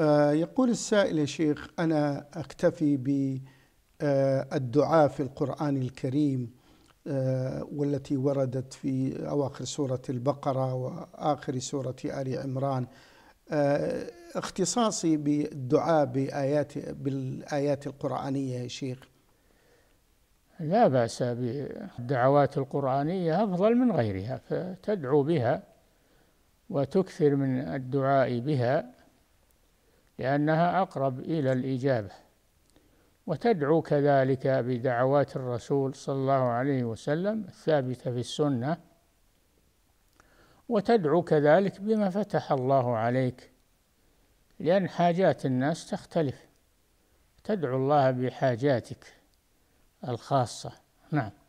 آه، يقول السائل يا شيخ أنا أكتفي بالدعاء في القرآن الكريم آه، والتي وردت في أواخر سورة البقرة وآخر سورة آل عمران آه، اختصاصي بالدعاء بآيات بالآيات القرآنية يا شيخ لا بأس بالدعوات القرآنية أفضل من غيرها فتدعو بها وتكثر من الدعاء بها لأنها أقرب إلى الإجابة وتدعو كذلك بدعوات الرسول صلى الله عليه وسلم الثابتة في السنة وتدعو كذلك بما فتح الله عليك لأن حاجات الناس تختلف تدعو الله بحاجاتك الخاصة نعم